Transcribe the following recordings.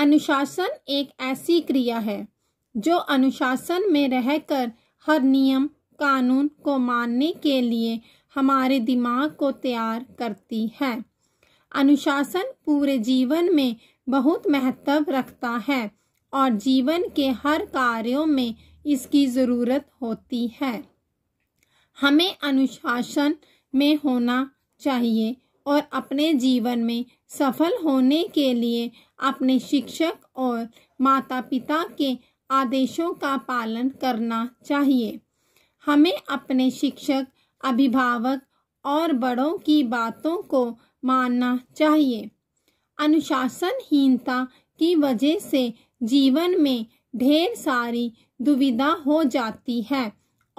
अनुशासन एक ऐसी क्रिया है जो अनुशासन में रहकर हर नियम कानून को मानने के लिए हमारे दिमाग को तैयार करती है अनुशासन पूरे जीवन में बहुत महत्व रखता है और जीवन के हर कार्यों में इसकी ज़रूरत होती है हमें अनुशासन में होना चाहिए और अपने जीवन में सफल होने के लिए अपने शिक्षक और माता पिता के आदेशों का पालन करना चाहिए हमें अपने शिक्षक अभिभावक और बड़ों की बातों को मानना चाहिए अनुशासनहीनता की वजह से जीवन में ढेर सारी दुविधा हो जाती है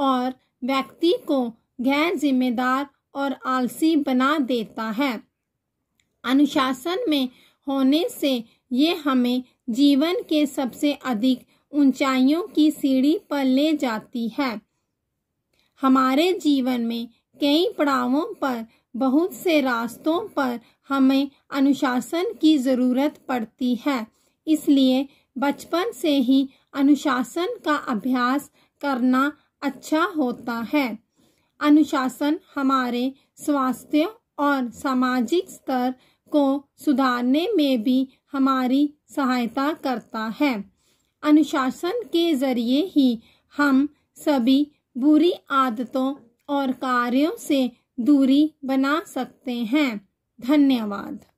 और व्यक्ति को गैर जिम्मेदार और आलसी बना देता है अनुशासन में होने से ये हमें जीवन के सबसे अधिक ऊंचाइयों की सीढ़ी पर ले जाती है हमारे जीवन में कई पड़ावों पर बहुत से रास्तों पर हमें अनुशासन की ज़रूरत पड़ती है इसलिए बचपन से ही अनुशासन का अभ्यास करना अच्छा होता है अनुशासन हमारे स्वास्थ्य और सामाजिक स्तर को सुधारने में भी हमारी सहायता करता है अनुशासन के जरिए ही हम सभी बुरी आदतों और कार्यों से दूरी बना सकते हैं धन्यवाद